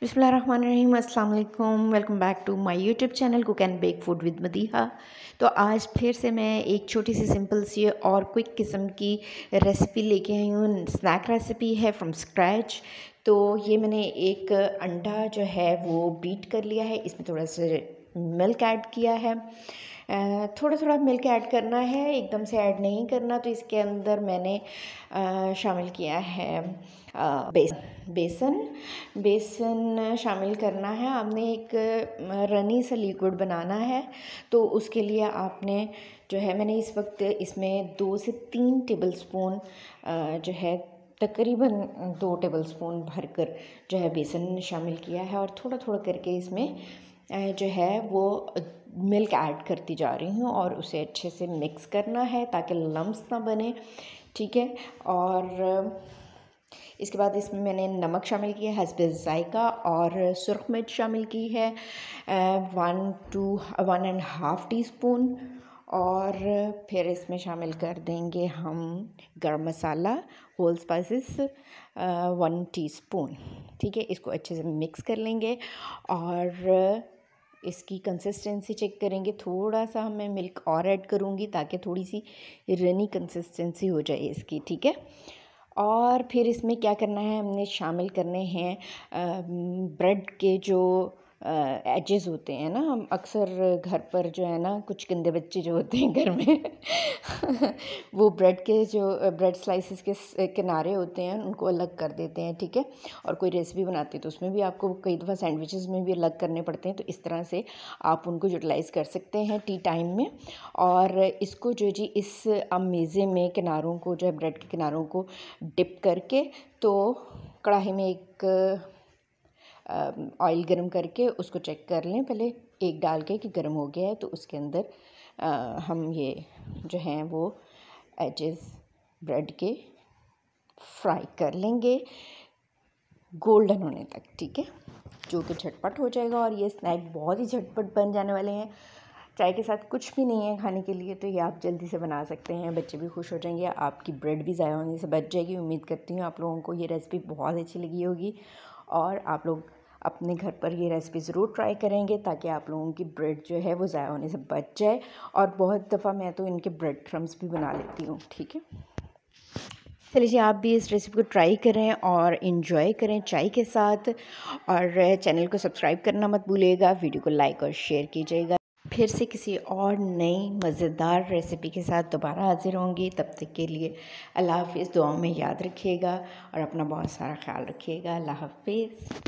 बिसमीम अल्लाम welcome back to my YouTube channel cook and bake food with Madiha तो आज फिर से मैं एक छोटी सी सिंपल सी और क्विक किस्म की रेसिपी लेके आई हूँ स्नैक रेसिपी है फ्रॉम स्क्रैच तो ये मैंने एक अंडा जो है वो बीट कर लिया है इसमें थोड़ा सा मिल्क ऐड किया है थोड़ा थोड़ा मिल्क ऐड करना है एकदम से ऐड नहीं करना तो इसके अंदर मैंने शामिल किया है बेसन बेसन बेसन शामिल करना है आपने एक रनी सा लिक्विड बनाना है तो उसके लिए आपने जो है मैंने इस वक्त इसमें दो से तीन टेबल स्पून जो है तकरीबन दो टेबल स्पून भर कर जो है बेसन शामिल किया है और थोड़ा थोड़ा करके इसमें जो है वो मिल्क ऐड करती जा रही हूँ और उसे अच्छे से मिक्स करना है ताकि लम्स ना बने ठीक है और इसके बाद इसमें मैंने नमक शामिल किया है हसब ज़ायका और सुरख मिर्च शामिल की है one two one and half teaspoon और फिर इसमें शामिल कर देंगे हम garam masala whole spices one teaspoon ठीक है इसको अच्छे से मिक्स कर लेंगे और इसकी कंसिस्टेंसी चेक करेंगे थोड़ा सा मैं मिल्क और ऐड करूँगी ताकि थोड़ी सी रनी कंसिस्टेंसी हो जाए इसकी ठीक है और फिर इसमें क्या करना है हमने शामिल करने हैं ब्रेड के जो एजेस होते हैं ना हम अक्सर घर पर जो है ना कुछ गंदे बच्चे जो होते हैं घर में वो ब्रेड के जो ब्रेड स्लाइसेस के किनारे होते हैं उनको अलग कर देते हैं ठीक है और कोई रेसिपी बनाते हैं तो उसमें भी आपको कई दफ़ा सैंडविचेस में भी अलग करने पड़ते हैं तो इस तरह से आप उनको यूटिलाइज़ कर सकते हैं टी टाइम में और इसको जो जी इस मेज़े में किनारों को जो है ब्रेड के किनारों को डिप करके तो कढ़ाई में एक ऑयल गर्म करके उसको चेक कर लें पहले एक डाल के कि गर्म हो गया है तो उसके अंदर आ, हम ये जो हैं वो एचेस ब्रेड के फ्राई कर लेंगे गोल्डन होने तक ठीक है जो कि झटपट हो जाएगा और ये स्नैक बहुत ही झटपट बन जाने वाले हैं चाय के साथ कुछ भी नहीं है खाने के लिए तो ये आप जल्दी से बना सकते हैं बच्चे भी खुश हो जाएंगे आपकी ब्रेड भी ज़ाया होने से बच जाएगी उम्मीद करती हूँ आप लोगों को ये रेसिपी बहुत अच्छी लगी होगी और आप लोग अपने घर पर ये रेसिपी ज़रूर ट्राई करेंगे ताकि आप लोगों की ब्रेड जो है वो ज़ाया होने से बच जाए और बहुत दफ़ा मैं तो इनके ब्रेड क्रम्स भी बना लेती हूँ ठीक है चलिए जी आप भी इस रेसिपी को ट्राई करें और इन्जॉय करें चाय के साथ और चैनल को सब्सक्राइब करना मत भूलिएगा वीडियो को लाइक और शेयर कीजिएगा फिर से किसी और नई मज़ेदार रेसिपी के साथ दोबारा हाज़िर होंगी तब तक के लिए अल्लाह हाफिज़ दुआ में याद रखिएगा और अपना बहुत सारा ख्याल रखिएगा अल्लाह हाफिज़